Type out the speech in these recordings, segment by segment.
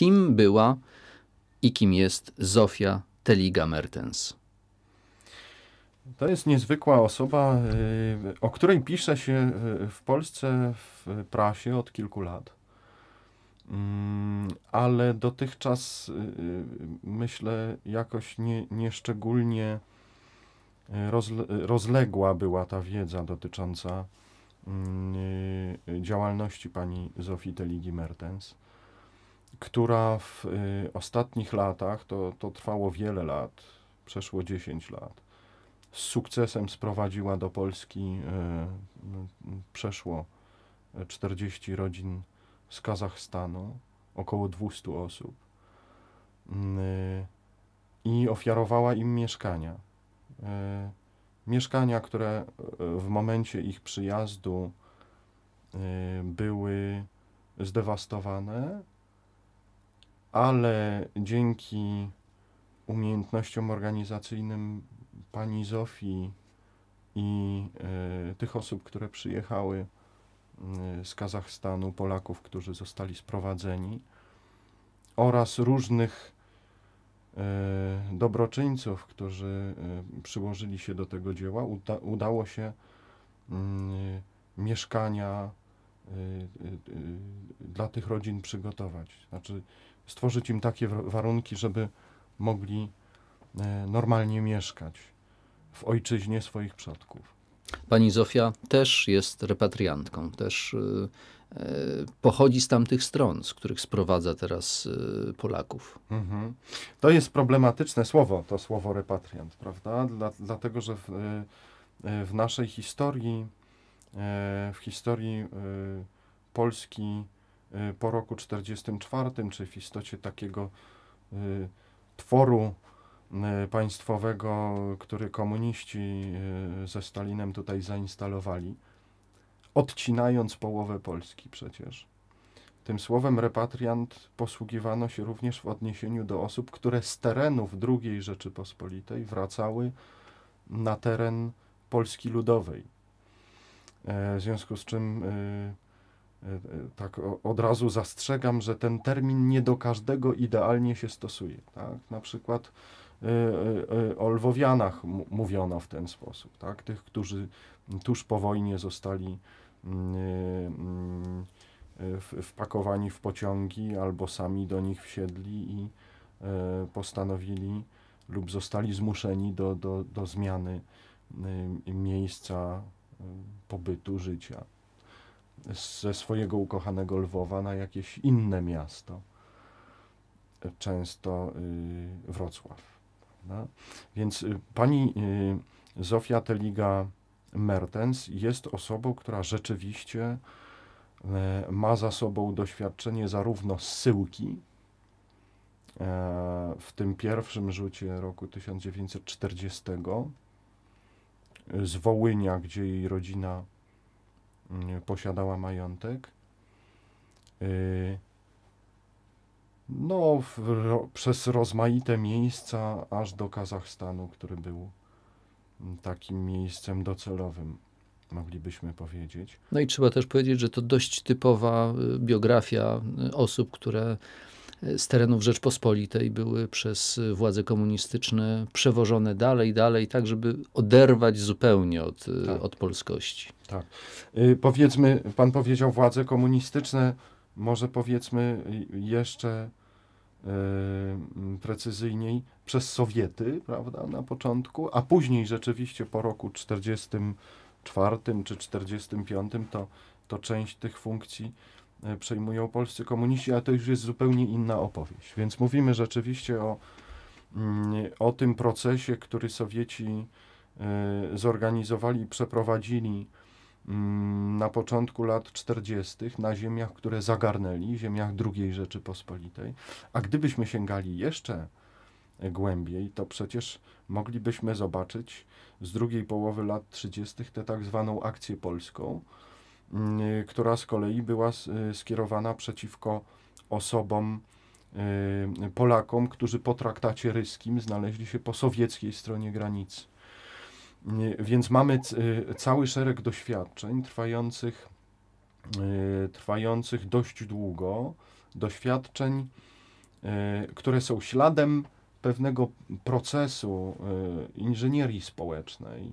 kim była i kim jest Zofia Teliga Mertens. To jest niezwykła osoba, y, o której pisze się y, w Polsce w prasie od kilku lat. Mm, ale dotychczas y, myślę jakoś nie, nieszczególnie rozległa była ta wiedza dotycząca mm, działalności pani Zofii Teligi Mertens która w y, ostatnich latach, to, to trwało wiele lat, przeszło 10 lat, z sukcesem sprowadziła do Polski y, no, przeszło 40 y, rodzin z Kazachstanu, około 200 osób. Mm, I ofiarowała im mieszkania. Mieszkania, które w momencie ich przyjazdu były zdewastowane, ale dzięki umiejętnościom organizacyjnym pani Zofii i y, tych osób, które przyjechały e, z Kazachstanu, Polaków, którzy zostali sprowadzeni, oraz różnych y, dobroczyńców, którzy przyłożyli się do tego dzieła, uda udało się mm, mieszkania dla tych rodzin przygotować. Znaczy, stworzyć im takie warunki, żeby mogli e, normalnie mieszkać w ojczyźnie swoich przodków. Pani Zofia też jest repatriantką, też e, e, pochodzi z tamtych stron, z których sprowadza teraz Polaków. Mhm. To jest problematyczne słowo, to słowo repatriant, prawda? Dla, dlatego, że w, w naszej historii, w historii Polski, Y, po roku 1944, czy w istocie takiego y, tworu y, państwowego, który komuniści ze Stalinem tutaj zainstalowali, odcinając połowę Polski przecież. Tym słowem repatriant posługiwano się również w odniesieniu do osób, które z terenów II Rzeczypospolitej wracały na teren Polski Ludowej. E, w związku z czym tak od razu zastrzegam, że ten termin nie do każdego idealnie się stosuje. Tak? Na przykład y, y, y, o Lwowianach mówiono w ten sposób, tak? tych, którzy tuż po wojnie zostali mm, mm, wpakowani w pociągi albo sami do nich wsiedli i postanowili lub zostali zmuszeni do, do, do zmiany miejsca pobytu, życia ze swojego ukochanego Lwowa na jakieś inne miasto, często y, Wrocław. Prawda? Więc y, pani y, Zofia Teliga Mertens jest osobą, która rzeczywiście ma za sobą doświadczenie zarówno zsyłki, w tym pierwszym rzucie roku 1940 z Wołynia, gdzie jej rodzina Y, posiadała majątek. Y, no, ro, przez rozmaite miejsca, aż do Kazachstanu, który był mm, takim miejscem docelowym, moglibyśmy powiedzieć. No i trzeba też powiedzieć, że to dość typowa y, biografia osób, które z terenów Rzeczpospolitej były przez władze komunistyczne przewożone dalej, dalej, tak żeby oderwać zupełnie od, e, tak. od polskości. Tak. Y, powiedzmy, pan powiedział władze komunistyczne, może powiedzmy jeszcze e, precyzyjniej przez Sowiety, prawda, na początku, a później rzeczywiście po roku 1944 czy 1945 to, to część tych funkcji E, przejmują polscy komuniści, a to już jest zupełnie inna opowieść. Więc mówimy rzeczywiście o, mm, o tym procesie, który Sowieci e, zorganizowali i przeprowadzili mm, na początku lat 40. na ziemiach, które zagarnęli, ziemiach II Rzeczypospolitej. A gdybyśmy sięgali jeszcze e, głębiej, to przecież moglibyśmy zobaczyć z drugiej połowy lat 30. tę tak zwaną akcję polską, Y, która z kolei była y, skierowana przeciwko osobom, y, Polakom, którzy po traktacie ryskim znaleźli się po sowieckiej stronie granicy. Więc mamy cały szereg doświadczeń trwających, trwających dość długo, doświadczeń, które są śladem pewnego procesu inżynierii społecznej,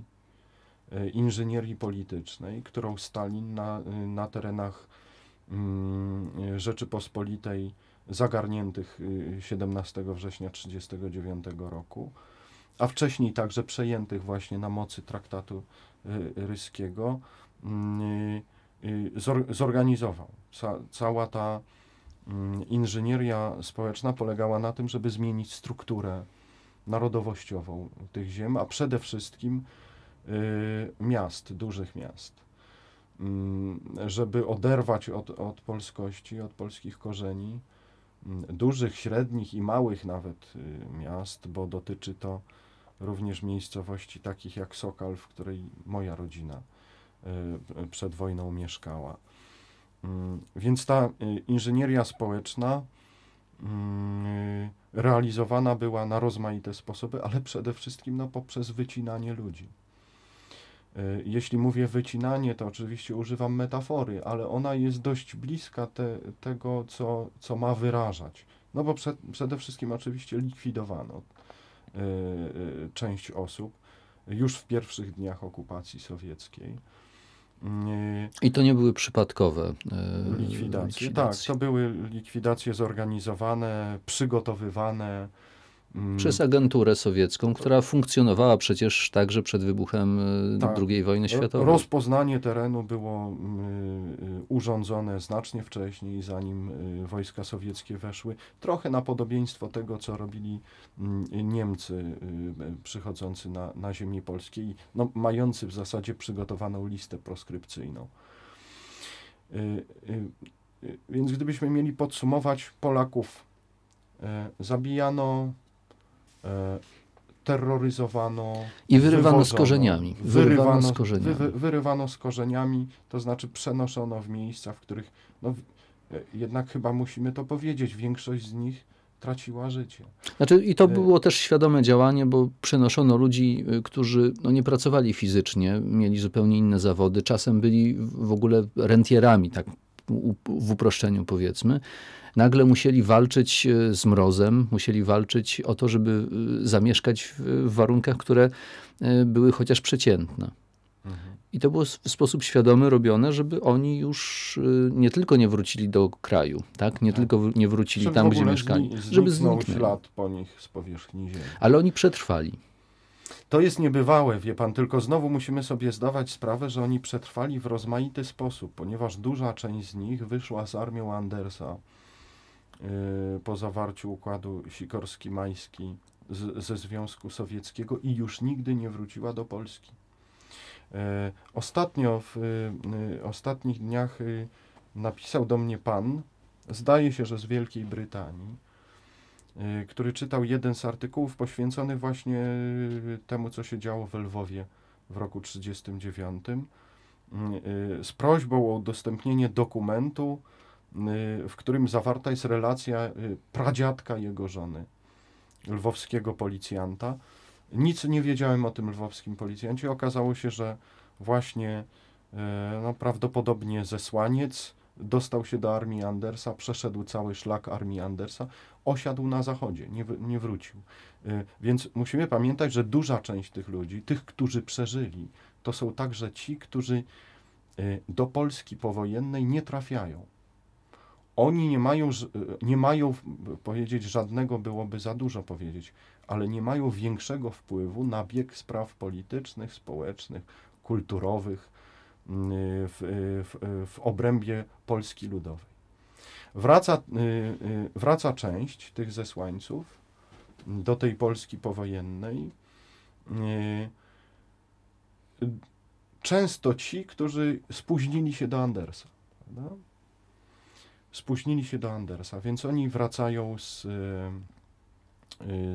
E, inżynierii politycznej, którą Stalin na, e, na terenach mm, e, Rzeczypospolitej zagarniętych 17 września 1939 roku, a wcześniej także przejętych właśnie na mocy traktatu ryskiego, mm, zorganizował. Cała ta mm, inżynieria społeczna polegała na tym, żeby zmienić strukturę narodowościową tych ziem, a przede wszystkim Y, miast, dużych miast, mm, żeby oderwać od, od polskości, od polskich korzeni, mm, dużych, średnich i małych nawet y, miast, bo dotyczy to również miejscowości takich jak Sokal, w której moja rodzina y, przed wojną mieszkała. Mm, więc ta inżynieria społeczna realizowana była na rozmaite sposoby, ale przede wszystkim no, poprzez wycinanie ludzi. E, jeśli mówię wycinanie, to oczywiście używam metafory, ale ona jest dość bliska te, tego, co, co ma wyrażać. No bo przed, przede wszystkim oczywiście likwidowano e, e, część osób już w pierwszych dniach okupacji sowieckiej. I to nie były przypadkowe likwidacje. likwidacje. Tak, to były likwidacje zorganizowane, przygotowywane. Mm. przez agenturę sowiecką, która funkcjonowała przecież także przed wybuchem y, tak. II wojny światowej. Rozpoznanie terenu było mm, y, urządzone znacznie wcześniej, zanim y, wojska sowieckie weszły. Trochę na podobieństwo tego, co robili mm, Niemcy przychodzący na, na ziemię polskiej, no, mający w zasadzie przygotowaną listę proskrypcyjną. Więc gdybyśmy mieli podsumować Polaków, zabijano E, terroryzowano. I wyrywano wywożono, z korzeniami. Wyrywano, wyrywano z korzeniami. Wy, wyrywano z korzeniami, to znaczy przenoszono w miejsca, w których, no, e, jednak chyba musimy to powiedzieć, większość z nich traciła życie. Znaczy, I to e, było też świadome działanie, bo przenoszono ludzi, którzy no, nie pracowali fizycznie, mieli zupełnie inne zawody, czasem byli w ogóle rentierami, tak w uproszczeniu powiedzmy, nagle musieli walczyć e, z mrozem, musieli walczyć o to, żeby e, zamieszkać w warunkach, które e, były chociaż przeciętne. Mhm. I to było w sposób świadomy robione, żeby oni już nie tylko nie wrócili do kraju, tak? nie tak. tylko nie wrócili tam, gdzie mieszkali, żeby zniknął ślad po nich z powierzchni ziemi. Ale oni przetrwali. To jest niebywałe, wie pan, tylko znowu musimy sobie zdawać sprawę, że oni przetrwali w rozmaity sposób, ponieważ duża część z nich wyszła z armią Andersa yy, po zawarciu układu Sikorski-Majski z, ze Związku Sowieckiego i już nigdy nie wróciła do Polski. Yy, ostatnio, w yy, ostatnich dniach yy, napisał do mnie pan, zdaje się, że z Wielkiej Brytanii, Y, który czytał jeden z artykułów poświęconych właśnie y, temu, co się działo w Lwowie w roku 1939, mm, y, z prośbą o udostępnienie dokumentu, w którym zawarta jest relacja pradziadka jego żony, lwowskiego policjanta. Nic nie wiedziałem o tym lwowskim policjancie. Okazało się, że właśnie no, prawdopodobnie zesłaniec dostał się do armii Andersa, przeszedł cały szlak armii Andersa, osiadł na zachodzie, nie, nie wrócił. Y, więc musimy pamiętać, że duża część tych ludzi, tych, którzy przeżyli, to są także ci, którzy y, do Polski powojennej nie trafiają. Oni nie mają, y, nie mają powiedzieć żadnego, byłoby za dużo powiedzieć, ale nie mają większego wpływu na bieg spraw politycznych, społecznych, kulturowych, Y, w, y, w, y, w obrębie Polski Ludowej. Wraca, wraca część tych zesłańców do tej Polski powojennej. Często ci, którzy spóźnili się do Andersa. Prawda? Spóźnili się do Andersa, więc oni wracają z,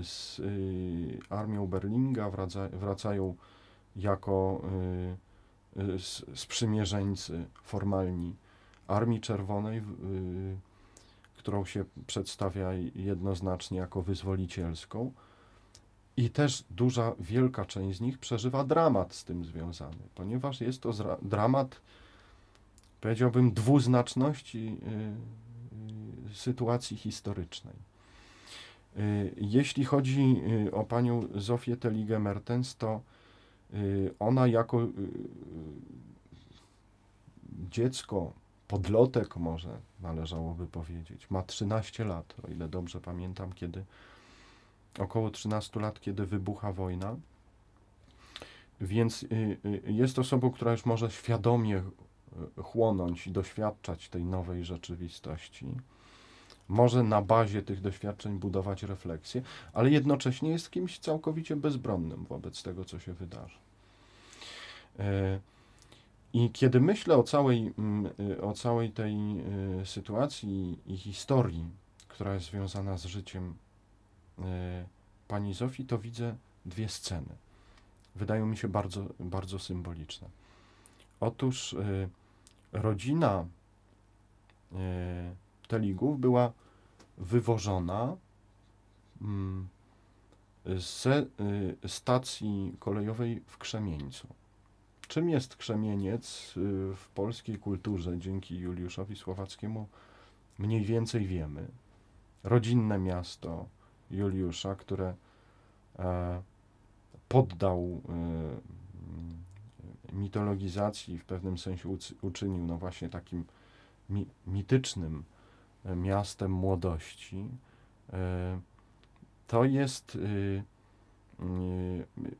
z armią Berlinga, wracają jako Y, sprzymierzeńcy formalni Armii Czerwonej, y, którą się przedstawia jednoznacznie jako wyzwolicielską. I też duża, wielka część z nich przeżywa dramat z tym związany, ponieważ jest to dramat, powiedziałbym, dwuznaczności y, sytuacji historycznej. Jeśli chodzi o panią Zofię Teligę-Mertens, to Y, ona jako y, y, dziecko, podlotek może należałoby powiedzieć, ma 13 lat, o ile dobrze pamiętam, kiedy około 13 lat, kiedy wybucha wojna. Więc jest osobą, która już może świadomie chłonąć i doświadczać tej nowej rzeczywistości może na bazie tych doświadczeń budować refleksję, ale jednocześnie jest kimś całkowicie bezbronnym wobec tego, co się wydarzy. E, I kiedy myślę o całej, mm, e, o całej tej e, sytuacji i historii, która jest związana z życiem pani Zofii, to widzę dwie sceny. Wydają mi się bardzo, bardzo symboliczne. Otóż rodzina naftaligów była wywożona mm, ze y, stacji kolejowej w Krzemieńcu. Czym jest Krzemieniec y, w polskiej kulturze dzięki Juliuszowi Słowackiemu mniej więcej wiemy. Rodzinne miasto Juliusza, które e, poddał y, mm, mitologizacji w pewnym sensie uczynił no właśnie takim mitycznym miastem młodości. E, to jest e, e,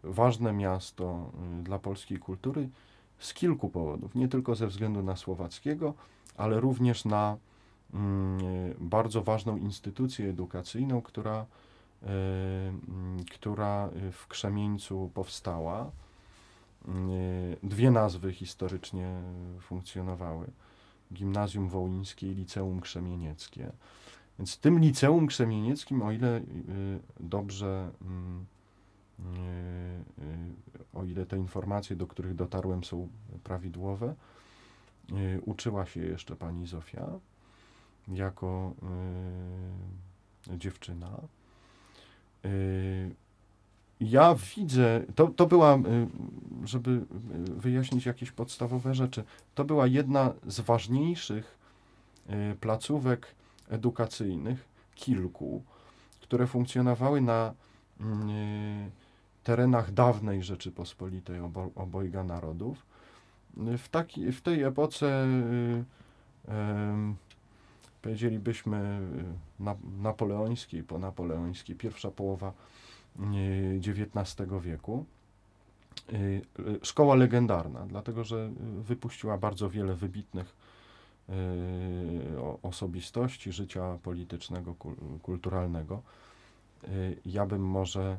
ważne miasto dla polskiej kultury z kilku powodów. Nie tylko ze względu na Słowackiego, ale również na mm, bardzo ważną instytucję edukacyjną, która, mm, która w Krzemieńcu powstała. Dwie nazwy historycznie funkcjonowały. Gimnazjum Wołyńskie i Liceum Krzemienieckie. Więc w tym Liceum Krzemienieckim, o ile y, dobrze, mm, y, y, o ile te informacje, do których dotarłem, są prawidłowe, uczyła się jeszcze pani Zofia jako dziewczyna. Ja widzę, to, to była żeby y, wyjaśnić jakieś podstawowe rzeczy. To była jedna z ważniejszych y, placówek edukacyjnych, kilku, które funkcjonowały na mm, y, terenach dawnej Rzeczypospolitej obojga narodów. W, taki, w tej epoce powiedzielibyśmy na, napoleońskiej, pierwsza połowa XIX wieku. Y, y, szkoła legendarna, dlatego że wypuściła bardzo wiele wybitnych y, osobistości życia politycznego, kulturalnego. Ja bym może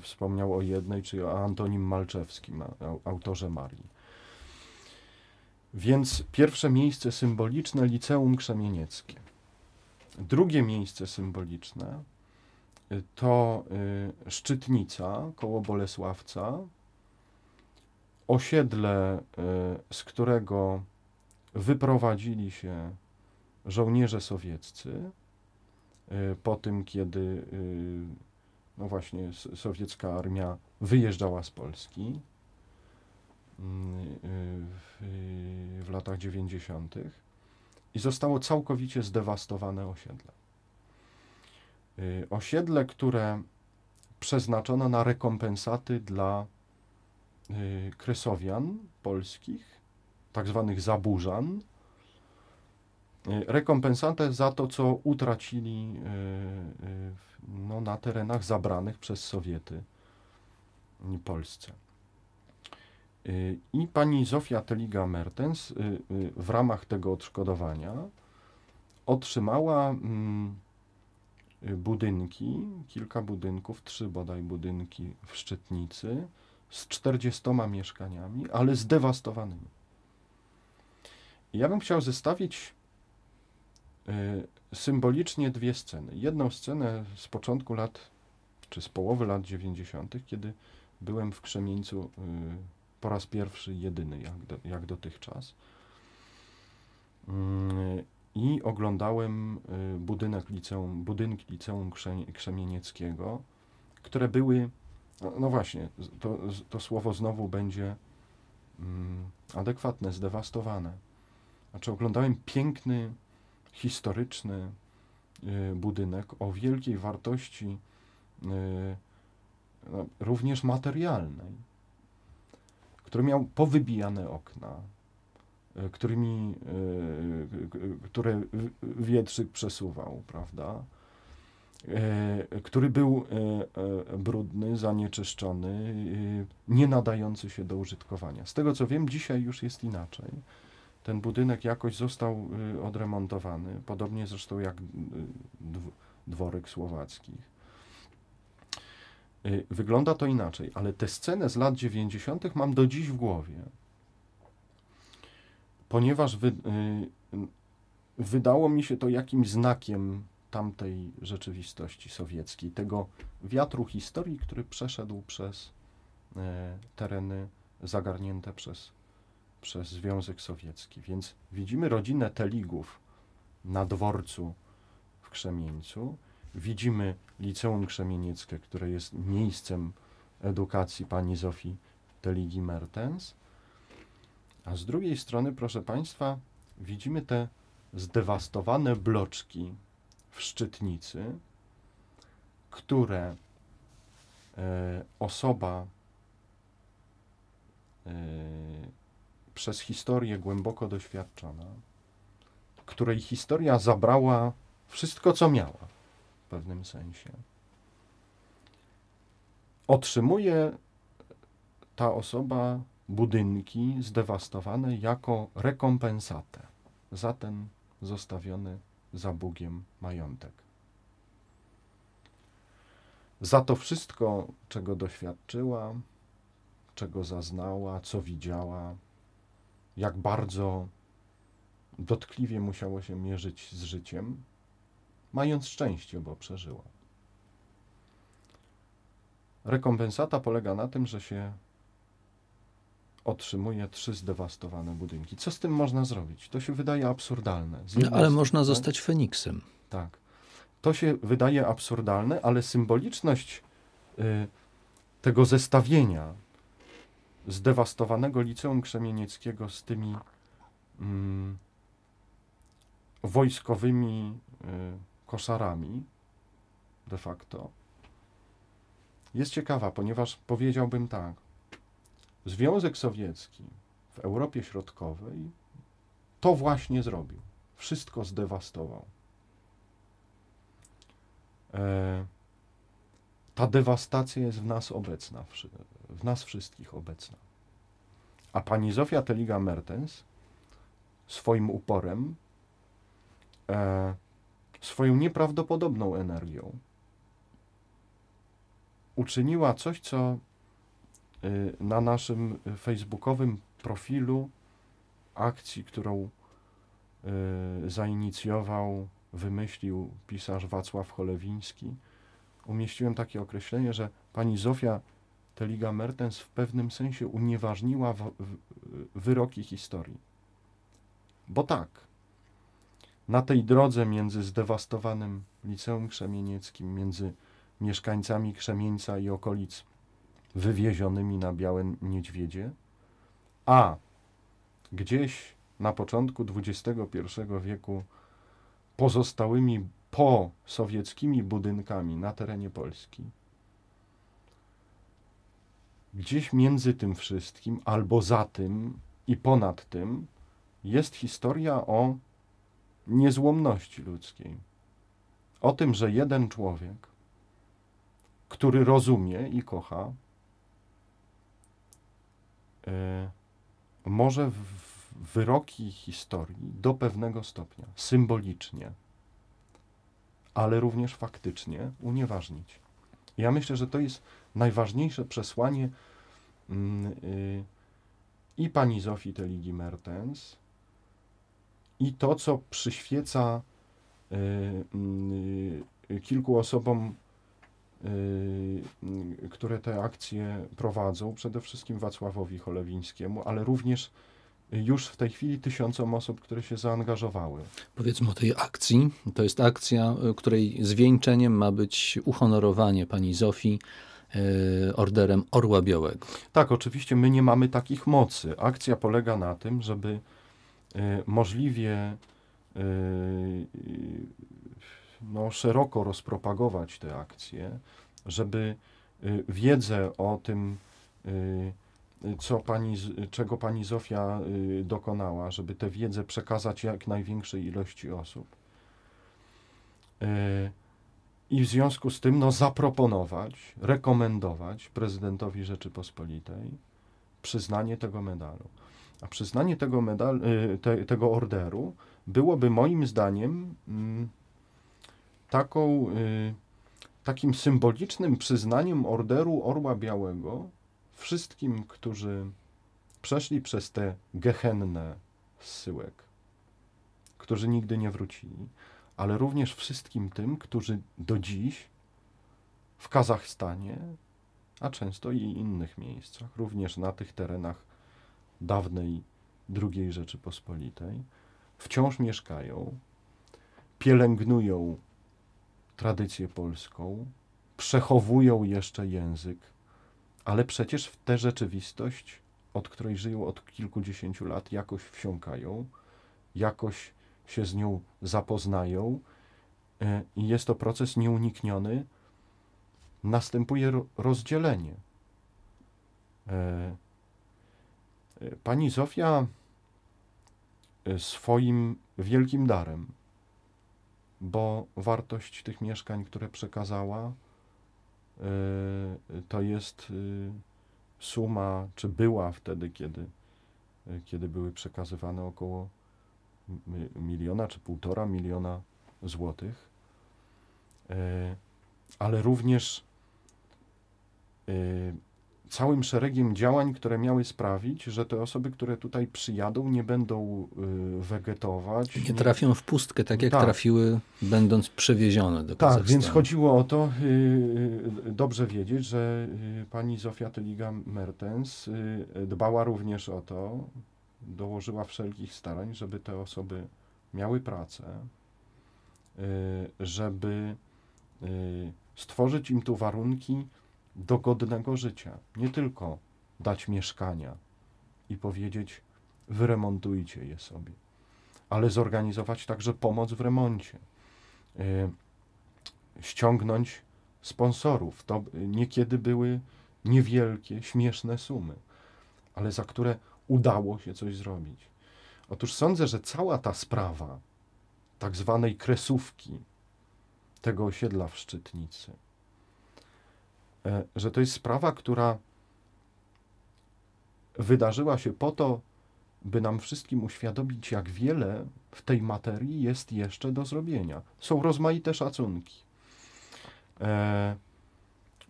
wspomniał o jednej, czyli o Antonim Malczewskim, autorze Marii. Więc pierwsze miejsce symboliczne Liceum Krzemienieckie. Drugie miejsce symboliczne to y, Szczytnica koło Bolesławca, osiedle, y, z którego wyprowadzili się żołnierze sowieccy y, po tym, kiedy no właśnie sowiecka armia wyjeżdżała z Polski mm, w, w latach 90. i zostało całkowicie zdewastowane osiedle. Y, osiedle, które przeznaczono na rekompensaty dla y, kresowian polskich, tak zwanych zaburzan. Y, rekompensatę za to, co utracili no, na terenach zabranych przez Sowiety Polsce. I pani Zofia Teliga Mertens w ramach tego odszkodowania otrzymała mm, Y, budynki, kilka budynków, trzy bodaj budynki w Szczytnicy z 40 mieszkaniami, ale zdewastowanymi. ja bym chciał zestawić y, symbolicznie dwie sceny. Jedną scenę z początku lat, czy z połowy lat 90., kiedy byłem w Krzemieńcu y, po raz pierwszy, jedyny jak, do, jak dotychczas. Mm, i oglądałem y, budynek liceum, budynki liceum krzemienieckiego, które były, no, no właśnie, to, to słowo znowu będzie mm, adekwatne, zdewastowane. Znaczy oglądałem piękny, historyczny y, budynek o wielkiej wartości y, no, również materialnej, który miał powybijane okna, E, którymi, e, które Wietrzyk przesuwał, prawda? E, który był brudny, zanieczyszczony, nie nadający się do użytkowania. Z tego co wiem, dzisiaj już jest inaczej. Ten budynek jakoś został odremontowany, podobnie zresztą jak dworek słowackich. Wygląda to inaczej, ale tę scenę z lat 90. mam do dziś w głowie ponieważ wy, y, wydało mi się to jakimś znakiem tamtej rzeczywistości sowieckiej, tego wiatru historii, który przeszedł przez e, tereny zagarnięte przez, przez Związek Sowiecki. Więc widzimy rodzinę Teligów na dworcu w Krzemieńcu, widzimy Liceum Krzemienieckie, które jest miejscem edukacji pani Zofii Teligi Mertens, a z drugiej strony, proszę Państwa, widzimy te zdewastowane bloczki w szczytnicy, które e, osoba e, przez historię głęboko doświadczona, której historia zabrała wszystko, co miała w pewnym sensie, otrzymuje ta osoba budynki zdewastowane jako rekompensatę za ten zostawiony za Bugiem majątek. Za to wszystko, czego doświadczyła, czego zaznała, co widziała, jak bardzo dotkliwie musiało się mierzyć z życiem, mając szczęście, bo przeżyła. Rekompensata polega na tym, że się otrzymuje trzy zdewastowane budynki. Co z tym można zrobić? To się wydaje absurdalne. No, ale można tak? zostać Feniksem. Tak. To się wydaje absurdalne, ale symboliczność y, tego zestawienia zdewastowanego Liceum Krzemienieckiego z tymi y, wojskowymi y, koszarami de facto jest ciekawa, ponieważ powiedziałbym tak, Związek Sowiecki w Europie Środkowej to właśnie zrobił. Wszystko zdewastował. E, ta dewastacja jest w nas obecna, w nas wszystkich obecna. A pani Zofia Teliga Mertens swoim uporem, e, swoją nieprawdopodobną energią uczyniła coś, co Y, na naszym facebookowym profilu akcji, którą y, zainicjował, wymyślił pisarz Wacław Cholewiński, umieściłem takie określenie, że pani Zofia Teliga Mertens w pewnym sensie unieważniła wyroki historii. Bo tak, na tej drodze między zdewastowanym Liceum Krzemienieckim, między mieszkańcami Krzemieńca i okolic wywiezionymi na białe niedźwiedzie, a gdzieś na początku XXI wieku pozostałymi po sowieckimi budynkami na terenie Polski. Gdzieś między tym wszystkim, albo za tym i ponad tym, jest historia o niezłomności ludzkiej. O tym, że jeden człowiek, który rozumie i kocha, E, może wyroki historii do pewnego stopnia, symbolicznie, ale również faktycznie unieważnić. Ja myślę, że to jest najważniejsze przesłanie mm, y, i pani Zofii Teligi Mertens, i to, co przyświeca y, mm, y, kilku osobom Y, które te akcje prowadzą, przede wszystkim Wacławowi Cholewińskiemu, ale również już w tej chwili tysiącom osób, które się zaangażowały. Powiedzmy o tej akcji. To jest akcja, y, której zwieńczeniem ma być uhonorowanie pani Zofii y, orderem Orła Białego. Tak, oczywiście my nie mamy takich mocy. Akcja polega na tym, żeby możliwie no, szeroko rozpropagować te akcje, żeby y, wiedzę o tym, y, co pani, czego pani Zofia y, dokonała, żeby tę wiedzę przekazać jak największej ilości osób. I w związku z tym no, zaproponować, rekomendować prezydentowi Rzeczypospolitej przyznanie tego medalu. A przyznanie tego, medalu, te, tego orderu byłoby moim zdaniem. Mm, taką, y, takim symbolicznym przyznaniem orderu Orła Białego wszystkim, którzy przeszli przez te gehenne syłek, którzy nigdy nie wrócili, ale również wszystkim tym, którzy do dziś w Kazachstanie, a często i innych miejscach, również na tych terenach dawnej II Rzeczypospolitej, wciąż mieszkają, pielęgnują tradycję polską, przechowują jeszcze język, ale przecież w tę rzeczywistość, od której żyją od kilkudziesięciu lat, jakoś wsiąkają, jakoś się z nią zapoznają e, i jest to proces nieunikniony. Następuje rozdzielenie. E, e, pani Zofia swoim wielkim darem bo wartość tych mieszkań, które przekazała, y, to jest y, suma, czy była wtedy, kiedy, y, kiedy były przekazywane około miliona czy półtora miliona złotych, ale również całym szeregiem działań, które miały sprawić, że te osoby, które tutaj przyjadą, nie będą y, wegetować. Nie trafią w pustkę, tak jak tak. trafiły, będąc przewiezione do Kazachstanu. Tak, więc chodziło o to, y, y, dobrze wiedzieć, że pani Zofia Tyliga-Mertens dbała również o to, dołożyła wszelkich starań, żeby te osoby miały pracę, żeby stworzyć im tu warunki, do godnego życia. Nie tylko dać mieszkania i powiedzieć, wyremontujcie je sobie, ale zorganizować także pomoc w remoncie, y, ściągnąć sponsorów. To niekiedy były niewielkie, śmieszne sumy, ale za które udało się coś zrobić. Otóż sądzę, że cała ta sprawa tak zwanej kresówki tego osiedla w Szczytnicy, E, że to jest sprawa, która wydarzyła się po to, by nam wszystkim uświadomić, jak wiele w tej materii jest jeszcze do zrobienia. Są rozmaite szacunki. E,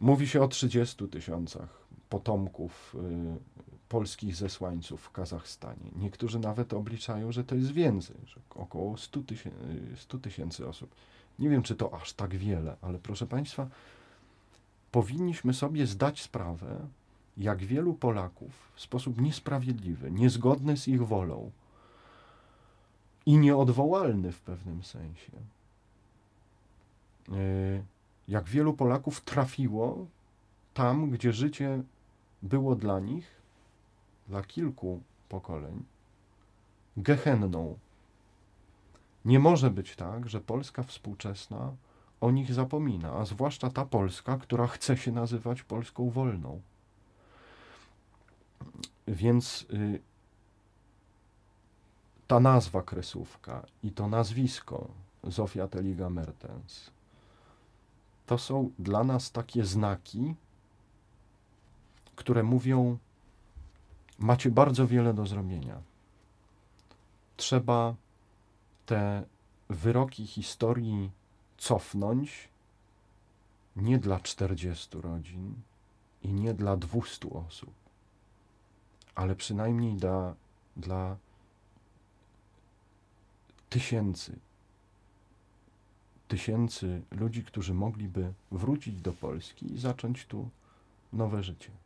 mówi się o 30 tysiącach potomków y, polskich zesłańców w Kazachstanie. Niektórzy nawet obliczają, że to jest więcej, że około 100 y, tysięcy osób. Nie wiem, czy to aż tak wiele, ale proszę Państwa, powinniśmy sobie zdać sprawę, jak wielu Polaków w sposób niesprawiedliwy, niezgodny z ich wolą i nieodwołalny w pewnym sensie, e, jak wielu Polaków trafiło tam, gdzie życie było dla nich, dla kilku pokoleń, gehenną. Nie może być tak, że Polska współczesna o nich zapomina, a zwłaszcza ta Polska, która chce się nazywać Polską wolną. Więc y, ta nazwa kresówka i to nazwisko Zofia Teliga Mertens to są dla nas takie znaki, które mówią: Macie bardzo wiele do zrobienia. Trzeba te wyroki historii cofnąć nie dla 40 rodzin i nie dla 200 osób, ale przynajmniej dla, dla tysięcy, tysięcy ludzi, którzy mogliby wrócić do Polski i zacząć tu nowe życie.